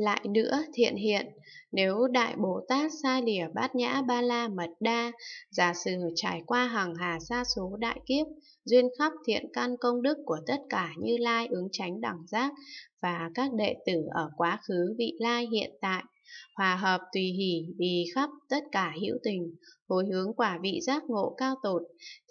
Lại nữa thiện hiện, nếu Đại Bồ Tát Sa lìa Bát Nhã Ba La Mật Đa, giả sử trải qua hàng hà sa số đại kiếp, duyên khắp thiện căn công đức của tất cả như lai ứng tránh đẳng giác và các đệ tử ở quá khứ vị lai hiện tại, Hòa hợp tùy hỷ đi khắp tất cả hữu tình, hồi hướng quả vị giác ngộ cao tột,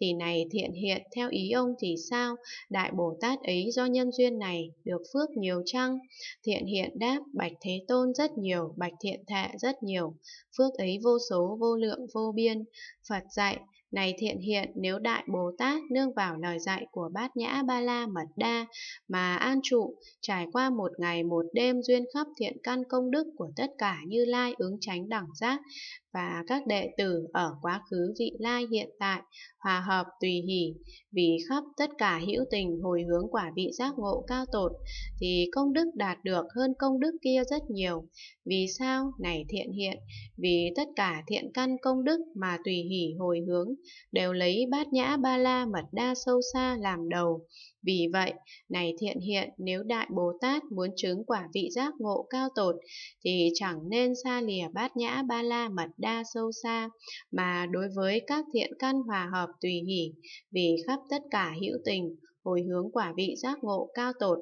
thì này thiện hiện theo ý ông thì sao, Đại Bồ Tát ấy do nhân duyên này được phước nhiều chăng? Thiện hiện đáp, Bạch Thế Tôn rất nhiều, Bạch Thiện Thệ rất nhiều, phước ấy vô số vô lượng vô biên. Phật dạy, này thiện hiện, nếu Đại Bồ Tát nương vào lời dạy của Bát Nhã Ba La Mật Đa mà an trụ, trải qua một ngày một đêm duyên khắp thiện căn công đức của tất cả như lai ứng tránh đẳng giác và các đệ tử ở quá khứ vị lai hiện tại, hòa hợp tùy hỷ, vì khắp tất cả hữu tình hồi hướng quả vị giác ngộ cao tột, thì công đức đạt được hơn công đức kia rất nhiều. Vì sao? Này thiện hiện, vì tất cả thiện căn công đức mà tùy hỷ hồi hướng đều lấy bát nhã ba la mật đa sâu xa làm đầu. Vì vậy, này thiện hiện nếu Đại Bồ Tát muốn chứng quả vị giác ngộ cao tột thì chẳng nên xa lìa bát nhã ba la mật đa sâu xa mà đối với các thiện căn hòa hợp tùy hỷ vì khắp tất cả hữu tình hồi hướng quả vị giác ngộ cao tột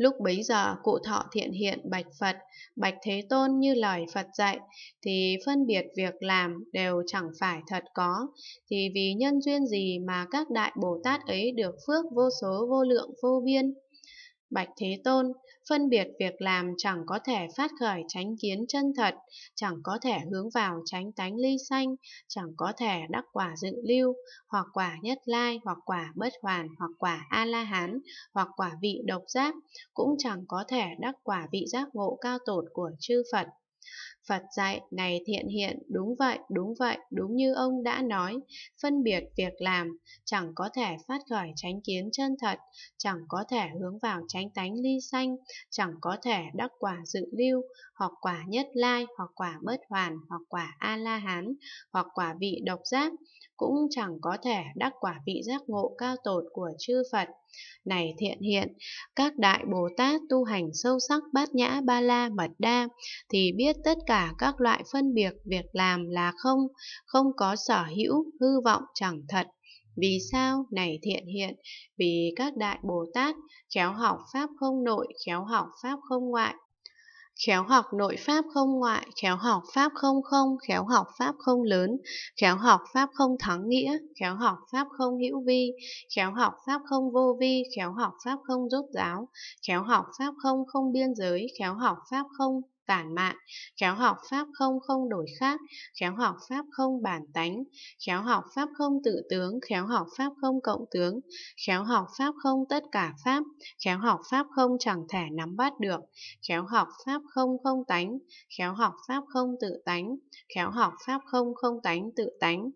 Lúc bấy giờ cụ thọ thiện hiện bạch Phật, bạch Thế Tôn như lời Phật dạy, thì phân biệt việc làm đều chẳng phải thật có, thì vì nhân duyên gì mà các đại Bồ Tát ấy được phước vô số vô lượng vô biên. Bạch Thế Tôn, phân biệt việc làm chẳng có thể phát khởi tránh kiến chân thật, chẳng có thể hướng vào tránh tánh ly sanh, chẳng có thể đắc quả dự lưu, hoặc quả nhất lai, hoặc quả bất hoàn, hoặc quả A-la-hán, hoặc quả vị độc giác, cũng chẳng có thể đắc quả vị giác ngộ cao tột của chư Phật. Phật dạy này thiện hiện, đúng vậy, đúng vậy, đúng như ông đã nói, phân biệt việc làm, chẳng có thể phát khởi tránh kiến chân thật, chẳng có thể hướng vào tránh tánh ly sanh, chẳng có thể đắc quả dự lưu, hoặc quả nhất lai, hoặc quả bất hoàn, hoặc quả A-la-hán, hoặc quả vị độc giác, cũng chẳng có thể đắc quả vị giác ngộ cao tột của chư Phật. Này thiện hiện, các đại Bồ Tát tu hành sâu sắc bát nhã ba la mật đa thì biết tất cả các loại phân biệt việc làm là không, không có sở hữu, hư vọng chẳng thật. Vì sao? Này thiện hiện, vì các đại Bồ Tát khéo học Pháp không nội, khéo học Pháp không ngoại, khéo học nội pháp không ngoại, khéo học pháp không không, khéo học pháp không lớn, khéo học pháp không thắng nghĩa, khéo học pháp không hữu vi, khéo học pháp không vô vi, khéo học pháp không rốt giáo, khéo học pháp không không biên giới, khéo học pháp không tản mạn, khéo học pháp không không đổi khác, khéo học pháp không bản tánh, khéo học pháp không tự tướng, khéo học pháp không cộng tướng, khéo học pháp không tất cả pháp, khéo học pháp không chẳng thể nắm bắt được, khéo học pháp không không tánh, khéo học pháp không tự tánh, khéo học pháp không không tánh tự tánh.